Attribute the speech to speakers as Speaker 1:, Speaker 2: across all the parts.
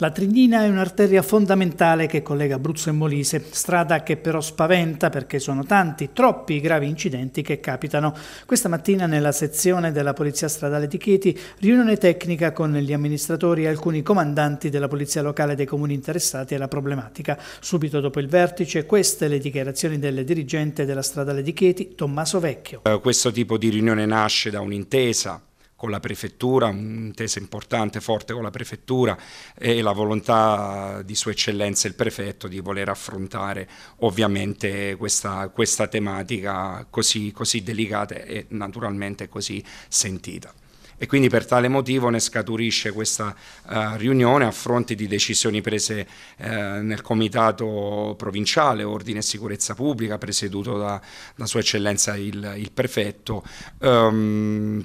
Speaker 1: La Trignina è un'arteria fondamentale che collega Abruzzo e Molise, strada che però spaventa perché sono tanti, troppi i gravi incidenti che capitano. Questa mattina nella sezione della Polizia Stradale di Chieti, riunione tecnica con gli amministratori e alcuni comandanti della Polizia Locale dei comuni interessati alla problematica. Subito dopo il vertice, queste le dichiarazioni del dirigente della Stradale di Chieti, Tommaso Vecchio.
Speaker 2: Eh, questo tipo di riunione nasce da un'intesa con la prefettura, un'intesa importante, forte con la prefettura e la volontà di Sua Eccellenza il prefetto di voler affrontare ovviamente questa, questa tematica così, così delicata e naturalmente così sentita e quindi per tale motivo ne scaturisce questa uh, riunione a fronte di decisioni prese uh, nel Comitato Provinciale Ordine e Sicurezza Pubblica presieduto da, da Sua Eccellenza il, il Prefetto um,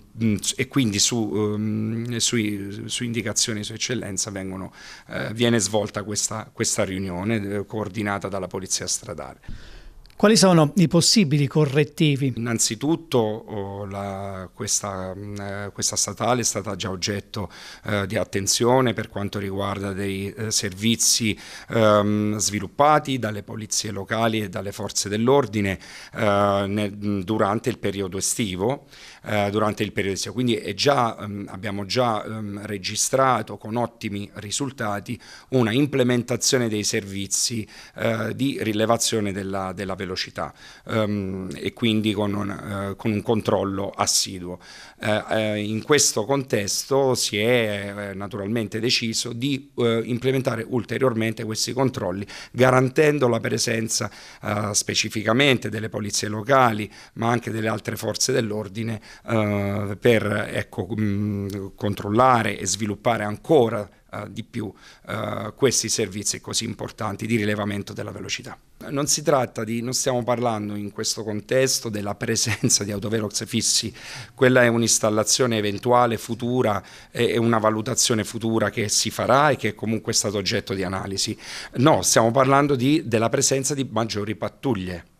Speaker 2: e quindi su, um, sui, su indicazione di Sua Eccellenza vengono, uh, viene svolta questa, questa riunione coordinata dalla Polizia Stradale. Quali sono i possibili correttivi? Innanzitutto oh, la, questa, mm, eh, questa, statale è stata già oggetto eh, di attenzione per quanto riguarda dei eh, servizi ehm, sviluppati dalle polizie locali e dalle forze dell'ordine eh, mm, durante il periodo estivo. Eh, durante il periodo estivo. Quindi già, mh, mm, abbiamo già mh, registrato con ottimi risultati una implementazione dei servizi eh, di rilevazione della, della velocità velocità um, e quindi con un, uh, con un controllo assiduo. Uh, in questo contesto si è naturalmente deciso di implementare ulteriormente questi controlli garantendo la presenza specificamente delle polizie locali ma anche delle altre forze dell'ordine per ecco, mh, mm, controllare e sviluppare ancora di più uh, questi servizi così importanti di rilevamento della velocità. Non si tratta di, non stiamo parlando in questo contesto della presenza di autovelox fissi, quella è un'installazione eventuale futura, è una valutazione futura che si farà e che comunque è stata oggetto di analisi. No, stiamo parlando di, della presenza di maggiori pattuglie.